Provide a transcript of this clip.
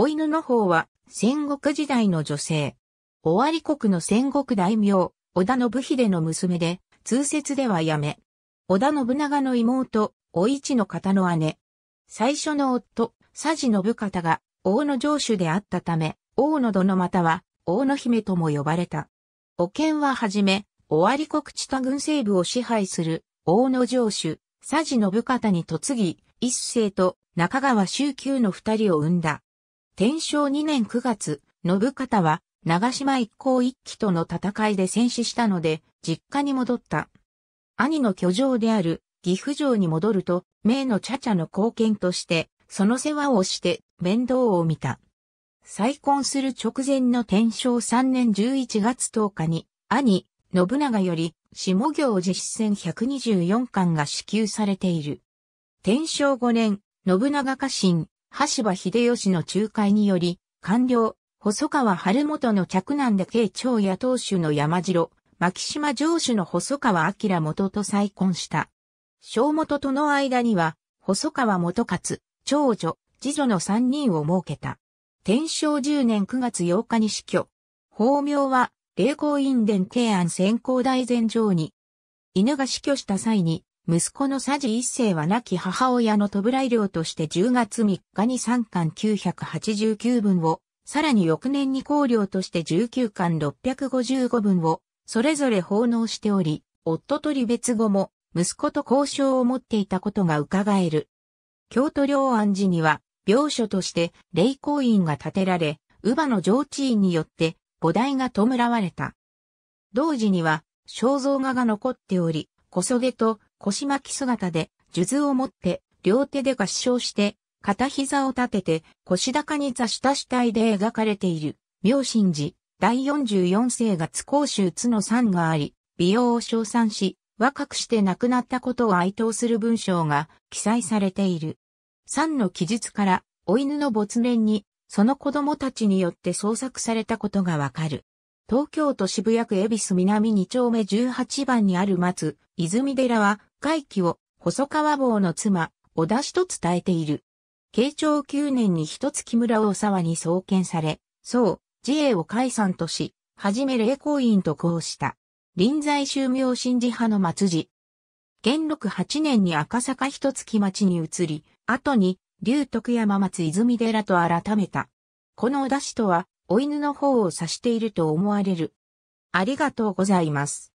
お犬の方は戦国時代の女性。尾張国の戦国大名、織田信秀の娘で、通説ではやめ。織田信長の妹、お市の方の姉。最初の夫、佐治信方が、王の城主であったため、王の殿または、王の姫とも呼ばれた。お剣ははじめ、尾張国地多軍西部を支配する、王の城主、佐治信方に嫁ぎ、一世と中川周宮の二人を生んだ。天正2年9月、信方は長島一向一揆との戦いで戦死したので、実家に戻った。兄の居城である岐阜城に戻ると、名の茶々の貢献として、その世話をして面倒を見た。再婚する直前の天正3年11月10日に、兄、信長より、下行実践124巻が支給されている。天正5年、信長家臣、橋場秀吉の仲介により、官僚、細川晴元の嫡男で慶長野党主の山城、牧島城主の細川明元と再婚した。小元との間には、細川元勝、長女、次女の三人を設けた。天正十年九月八日に死去。法名は、霊光院伝慶安先行大前上に、犬が死去した際に、息子の佐治一世は亡き母親の戸倉医として10月3日に3巻989分を、さらに翌年に公領として19巻655分を、それぞれ奉納しており、夫と離別後も、息子と交渉を持っていたことが伺える。京都領安寺には、病所として霊光院が建てられ、乳母の上地院によって菩提が弔われた。同時には肖像画が残っており、小袖と腰巻き姿で、数珠を持って、両手で合掌して、片膝を立てて、腰高に座した死体で描かれている、明神寺、第44世月公衆津の三があり、美容を称賛し、若くして亡くなったことを哀悼する文章が記載されている。三の記述から、お犬の没年に、その子供たちによって創作されたことがわかる。東京都渋谷区恵比寿南2丁目18番にある松、泉寺は、回帰を細川坊の妻、小田氏と伝えている。慶長9年に一月村大沢に創建され、宋、自衛を解散とし、はじめ霊光院と交した。臨在宗明神寺派の末寺。元禄8年に赤坂一月町に移り、後に、龍徳山松泉寺と改めた。この小田氏とは、お犬の方を指していると思われる。ありがとうございます。